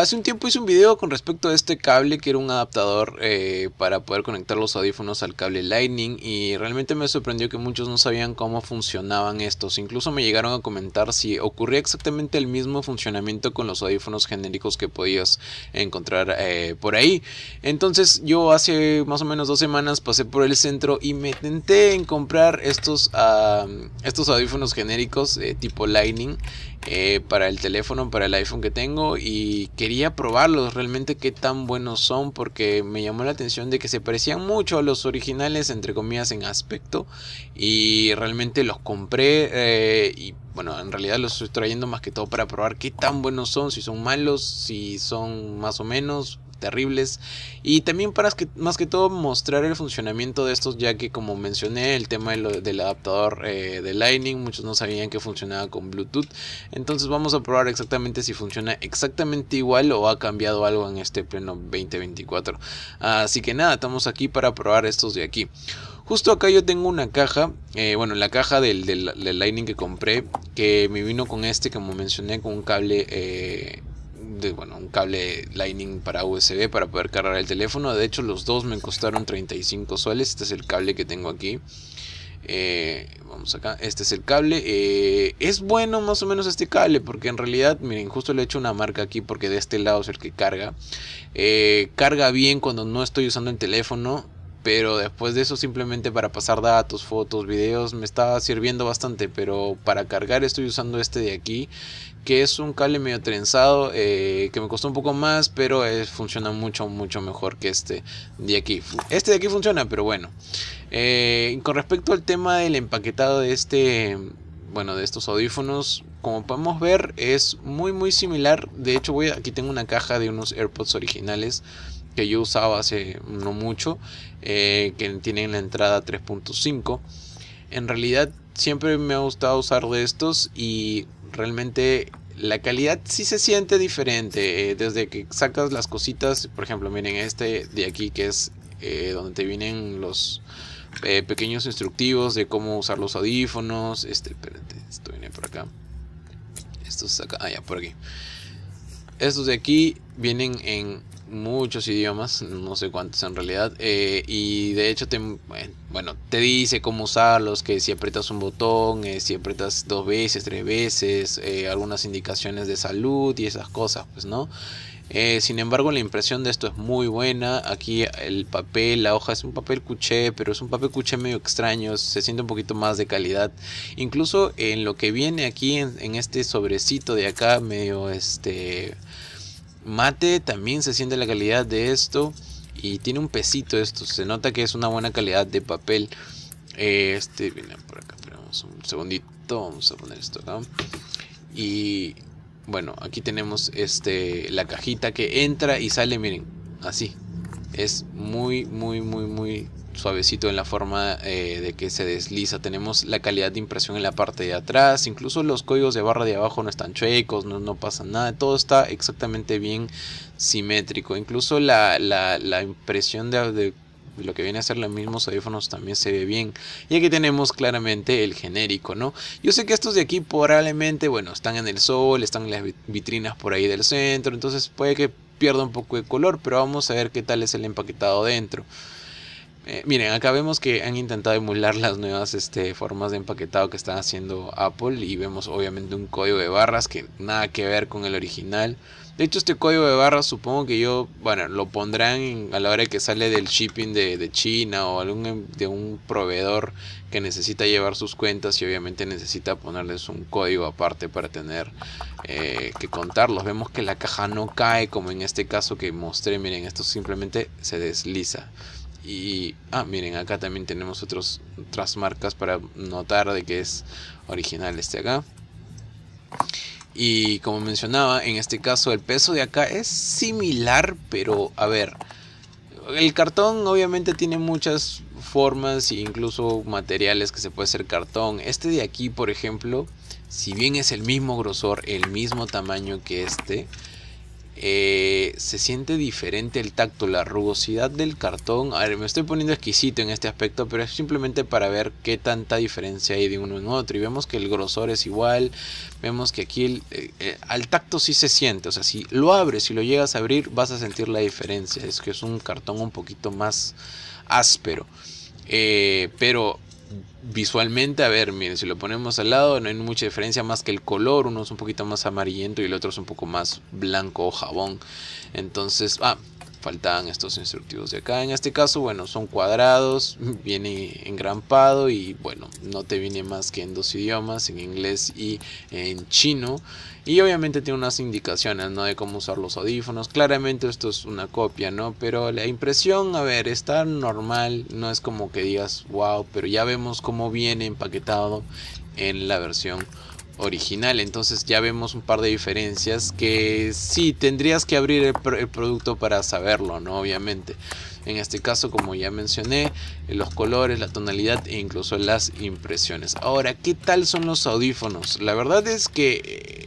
hace un tiempo hice un video con respecto a este cable que era un adaptador eh, para poder conectar los audífonos al cable Lightning y realmente me sorprendió que muchos no sabían cómo funcionaban estos. Incluso me llegaron a comentar si ocurría exactamente el mismo funcionamiento con los audífonos genéricos que podías encontrar eh, por ahí. Entonces yo hace más o menos dos semanas pasé por el centro y me tenté en comprar estos, estos audífonos genéricos eh, tipo Lightning para el teléfono, para el iPhone que tengo y que quería probarlos realmente qué tan buenos son porque me llamó la atención de que se parecían mucho a los originales entre comillas en aspecto y realmente los compré eh, y bueno en realidad los estoy trayendo más que todo para probar qué tan buenos son si son malos si son más o menos terribles. Y también para que, más que todo mostrar el funcionamiento de estos, ya que como mencioné, el tema del adaptador eh, de Lightning, muchos no sabían que funcionaba con Bluetooth. Entonces vamos a probar exactamente si funciona exactamente igual o ha cambiado algo en este pleno 2024. Así que nada, estamos aquí para probar estos de aquí. Justo acá yo tengo una caja, eh, bueno, la caja del, Lightning que compré, que me vino con este, como mencioné, con un cable eh, de bueno, un cable Lightning para USB para poder cargar el teléfono. De hecho, los dos me costaron 35 soles. Este es el cable que tengo aquí. Eh, vamos acá, este es el cable. Eh, es bueno más o menos este cable, porque en realidad, miren, justo le he hecho una marca aquí porque de este lado es el que carga. Eh, carga bien cuando no estoy usando el teléfono pero después de eso simplemente para pasar datos, fotos, videos me está sirviendo bastante, pero para cargar estoy usando este de aquí que es un cable medio trenzado eh, que me costó un poco más pero funciona mucho mucho mejor que este de aquí este de aquí funciona pero bueno eh, con respecto al tema del empaquetado de este bueno de estos audífonos como podemos ver es muy muy similar de hecho voy aquí tengo una caja de unos AirPods originales que yo usaba hace no mucho, eh, que tienen la entrada 3.5. En realidad siempre me ha gustado usar de estos y realmente la calidad sí se siente diferente. Eh, desde que sacas las cositas, por ejemplo, miren este de aquí que es eh, donde te vienen los pequeños instructivos de cómo usar los audífonos. Este, espérate, esto viene por acá. Esto es acá, ah, ya, por aquí. Estos de aquí vienen en muchos idiomas, no sé cuántos en realidad, eh, y de hecho te, bueno, te dice cómo usarlos, que si aprietas un botón, eh, si apretas dos veces, tres veces, eh, algunas indicaciones de salud y esas cosas, pues no. sin embargo, la impresión de esto es muy buena. Aquí el papel, la hoja es un papel cuché, pero es un papel cuché medio extraño, se siente un poquito más de calidad. Incluso en lo que viene aquí en este sobrecito de acá, medio este Mate también se siente la calidad de esto y tiene un pesito esto. Se nota que es una buena calidad de papel. Este por acá, esperamos un segundito. Vamos a poner esto acá. Y bueno, aquí tenemos este la cajita que entra y sale, miren, así. Es muy, muy, muy, muy suavecito en la forma eh, de que se desliza. Tenemos la calidad de impresión en la parte de atrás. Incluso los códigos de barra de abajo no están chuecos, no, no pasa nada. Todo está exactamente bien simétrico. Incluso la, impresión de, lo que viene a ser los mismos audífonos también se ve bien. Y aquí tenemos claramente el genérico, ¿no? Yo sé que estos de aquí probablemente, bueno, están en el sol, están en las vitrinas por ahí del centro, entonces puede que pierda un poco de color, pero vamos a ver qué tal es el empaquetado dentro. Eh, miren, acá vemos que han intentado emular las nuevas este, formas de empaquetado que están haciendo Apple y vemos obviamente un código de barras que nada que ver con el original. De hecho, este código de barras supongo que yo, bueno, lo pondrán a la hora que sale del shipping de, China o algún em, de un proveedor que necesita llevar sus cuentas y obviamente necesita ponerles un código aparte para tener eh, que contarlos. Vemos que la caja no cae como en este caso que mostré, miren, esto simplemente se desliza. Y, ah, miren, acá también tenemos otros, otras marcas para notar de que es original este acá. Y como mencionaba, en este caso el peso de acá es similar, pero a ver, el cartón obviamente tiene muchas formas e incluso materiales que se puede hacer cartón. Este de aquí, por ejemplo, si bien es el mismo grosor, el mismo tamaño que este, eh, se siente diferente el tacto, la rugosidad del cartón. A ver, me estoy poniendo exquisito en este aspecto, pero es simplemente para ver qué tanta diferencia hay de uno en otro. Y vemos que el grosor es igual, vemos que aquí eh, eh, al tacto sí se siente. O sea, si lo abres, si lo llegas a abrir, vas a sentir la diferencia. Es que es un cartón un poquito más áspero. pero visualmente, a ver, miren, si lo ponemos al lado, no hay mucha diferencia más que el color. Uno es un poquito más amarillento y el otro es un poco más blanco o jabón. Entonces, ah, faltaban estos instructivos de acá. En este caso, bueno, son cuadrados, viene engrampado y bueno, no te viene más que en dos idiomas, en inglés y en chino. Y obviamente tiene unas indicaciones, ¿no? De cómo usar los audífonos. Claramente esto es una copia, ¿no? Pero la impresión, a ver, está normal, no es como que digas, wow, pero ya vemos cómo viene empaquetado en la versión original. Entonces ya vemos un par de diferencias que sí tendrías que abrir el, el, producto para saberlo, ¿no? Obviamente. En este caso, como ya mencioné, los colores, la tonalidad e incluso las impresiones. Ahora, ¿qué tal son los audífonos? La verdad es que eh,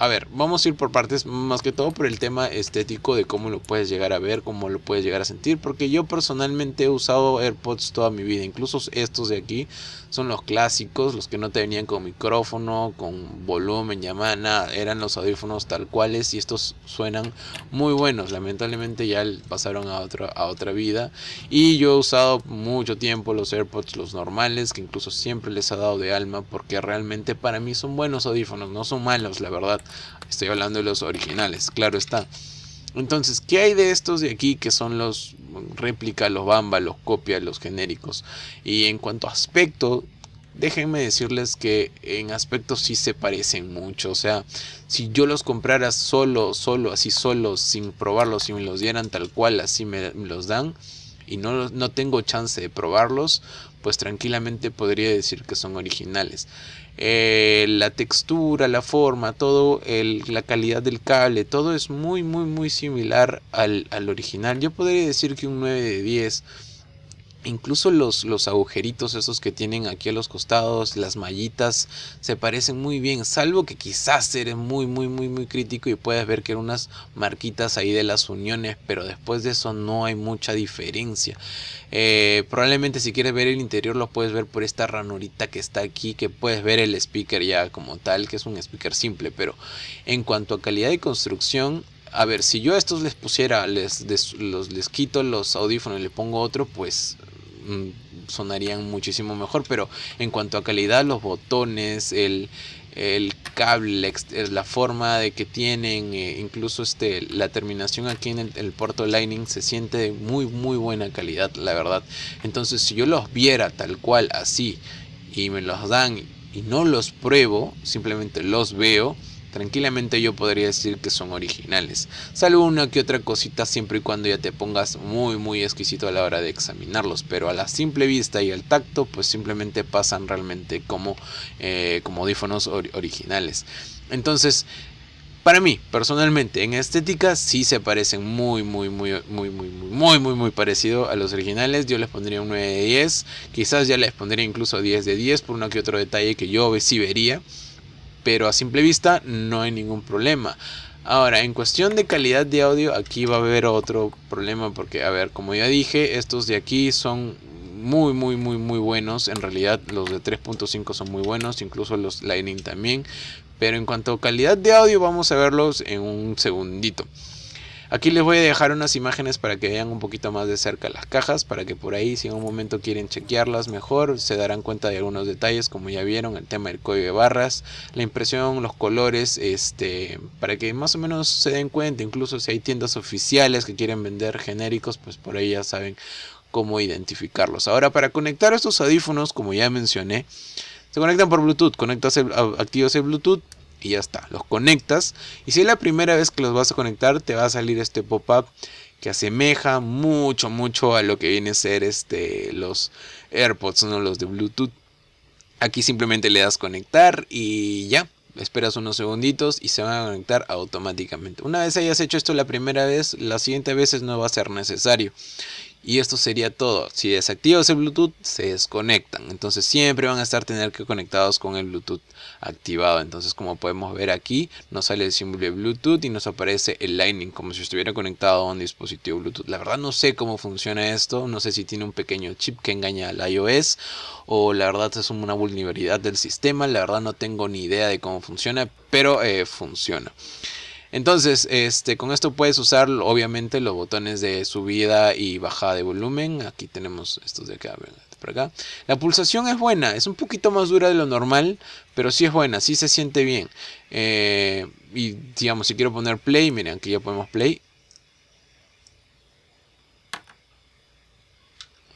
a ver, vamos a ir por partes, más que todo por el tema estético de cómo lo puedes llegar a ver, cómo lo puedes llegar a sentir, porque yo personalmente he usado AirPods toda mi vida, incluso estos de aquí son los clásicos, los que no te venían con micrófono, con volumen, llamada, nada, eran los audífonos tal cuales y estos suenan muy buenos, lamentablemente ya pasaron a otra, a otra vida y yo he usado mucho tiempo los AirPods, los normales, que incluso siempre les ha dado de alma, porque realmente para mí son buenos audífonos, no son malos, la verdad Estoy hablando de los originales, claro está. Entonces, ¿qué hay de estos de aquí que son los réplica, los bamba, los copia, los genéricos? Y en cuanto a aspecto, déjenme decirles que en aspecto sí se parecen mucho. O sea, si yo los comprara solo, solo, así solo, sin probarlos, si me los dieran tal cual, así me, los dan, y no, no tengo chance de probarlos, pues tranquilamente podría decir que son originales. Eh, la textura, la forma, todo, el, la calidad del cable, todo es muy, muy, muy similar al, al original. Yo podría decir que un 9 de 10 Incluso los, los, agujeritos esos que tienen aquí a los costados, las mallitas, se parecen muy bien, salvo que quizás eres muy, muy, muy, muy crítico y puedes ver que eran unas marquitas ahí de las uniones, pero después de eso no hay mucha diferencia. Eh, probablemente si quieres ver el interior lo puedes ver por esta ranurita que está aquí, que puedes ver el speaker ya como tal, que es un speaker simple, pero en cuanto a calidad de construcción, a ver, si yo estos les pusiera, les, los, les quito los audífonos y le pongo otro, pues mm, sonarían muchísimo mejor. Pero en cuanto a calidad, los botones, el, el cable, la forma de que tienen, eh, incluso este, la terminación aquí en el, el, puerto Lightning se siente de muy, muy buena calidad, la verdad. Entonces, si yo los viera tal cual, así, y me los dan y no los pruebo, simplemente los veo Tranquilamente yo podría decir que son originales, salvo una que otra cosita siempre y cuando ya te pongas muy muy exquisito a la hora de examinarlos, pero a la simple vista y al tacto pues simplemente pasan realmente como, eh, como audífonos originales. Entonces, para mí, personalmente, en estética sí se parecen muy, muy, muy, muy, muy, muy, muy, muy, muy parecido a los originales. Yo les pondría un 9 de 10. Quizás ya les pondría incluso 10 de 10 por uno que otro detalle que yo sí vería pero a simple vista no hay ningún problema. Ahora, en cuestión de calidad de audio, aquí va a haber otro problema porque, a ver, como ya dije, estos de aquí son muy, muy, muy, muy buenos. En realidad, los de 3.5 son muy buenos, incluso los Lightning también. Pero en cuanto a calidad de audio, vamos a verlos en un segundito. Aquí les voy a dejar unas imágenes para que vean un poquito más de cerca las cajas, para que por ahí si en un momento quieren chequearlas mejor, se darán cuenta de algunos detalles, como ya vieron, el tema del código de barras, la impresión, los colores, este, para que más o menos se den cuenta, incluso si hay tiendas oficiales que quieren vender genéricos, pues por ahí ya saben cómo identificarlos. Ahora, para conectar estos audífonos, como ya mencioné, se conectan por Bluetooth, conectas el, activas el Bluetooth, y ya está, los conectas y si es la primera vez que los vas a conectar te va a salir este pop-up que asemeja mucho mucho a lo que viene a ser este los AirPods, no los de Bluetooth. Aquí simplemente le das conectar y ya, esperas unos segunditos y se van a conectar automáticamente. Una vez hayas hecho esto la primera vez, Las siguientes veces no va a ser necesario. Y esto sería todo. Si desactivas el Bluetooth, se desconectan. Entonces siempre van a estar tener que conectados con el Bluetooth activado. Entonces como podemos ver aquí, nos sale el símbolo de Bluetooth y nos aparece el Lightning como si estuviera conectado a un dispositivo Bluetooth. La verdad no sé cómo funciona esto. No sé si tiene un pequeño chip que engaña al iOS o la verdad es una vulnerabilidad del sistema. La verdad no tengo ni idea de cómo funciona, pero eh, funciona. Entonces, este, con esto puedes usar obviamente los botones de subida y bajada de volumen. Aquí tenemos estos de acá, por acá. La pulsación es buena, es un poquito más dura de lo normal, pero sí es buena, sí se siente bien. Eh, y digamos, si quiero poner play, miren, aquí ya podemos play.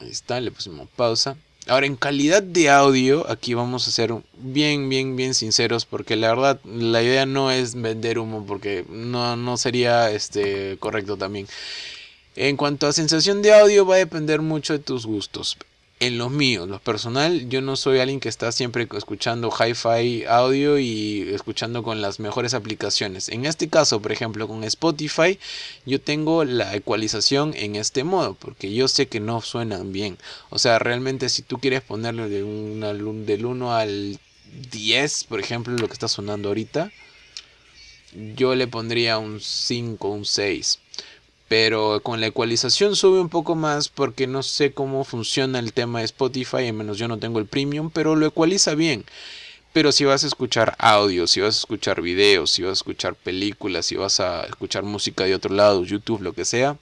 Ahí está, le pusimos pausa. Ahora, en calidad de audio, aquí vamos a ser bien, bien, bien sinceros, porque la verdad, la idea no es vender humo, porque no, no sería este, correcto también. En cuanto a sensación de audio, va a depender mucho de tus gustos en los míos, los personal, yo no soy alguien que está siempre escuchando hi-fi audio y escuchando con las mejores aplicaciones. En este caso, por ejemplo, con Spotify, yo tengo la ecualización en este modo, porque yo sé que no suenan bien. O sea, realmente si tú quieres ponerle de del 1 al 10, por ejemplo, lo que está sonando ahorita, yo le pondría un 5, un 6 pero con la ecualización sube un poco más porque no sé cómo funciona el tema de Spotify, en menos yo no tengo el premium, pero lo ecualiza bien. Pero si vas a escuchar audio, si vas a escuchar videos, si vas a escuchar películas, si vas a escuchar música de otro lado, YouTube, lo que sea,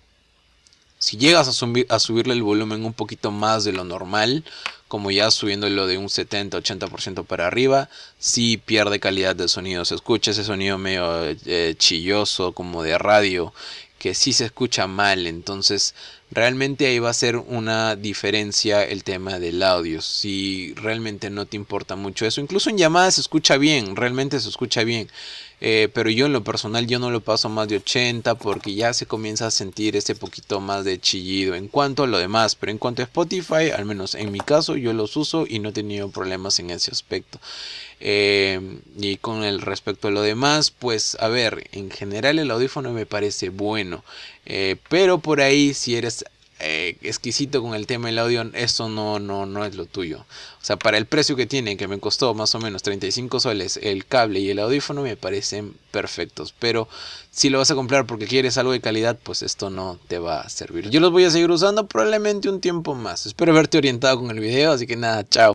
si llegas a, a subirle el volumen un poquito más de lo normal, como ya subiéndolo de un 70-80% para arriba, si pierde calidad de sonido. Se escucha ese sonido medio eh, chilloso, como de radio, que sí se escucha mal, entonces realmente ahí va a ser una diferencia el tema del audio, si realmente no te importa mucho eso, incluso en llamadas se escucha bien, realmente se escucha bien, eh, pero yo en lo personal yo no lo paso más de 80 porque ya se comienza a sentir ese poquito más de chillido en cuanto a lo demás, pero en cuanto a Spotify, al menos en mi caso yo los uso y no he tenido problemas en ese aspecto. Em, y con el respecto a lo demás, pues a ver, en general el audífono me parece bueno. Eh, pero por ahí, si eres eh, exquisito con el tema del audio, esto no, no, no es lo tuyo. O sea, para el precio que tiene, que me costó más o menos 35 soles el cable y el audífono, me parecen perfectos. Pero si lo vas a comprar porque quieres algo de calidad, pues esto no te va a servir. Yo los voy a seguir usando probablemente un tiempo más. Espero haberte orientado con el video, así que nada, chao.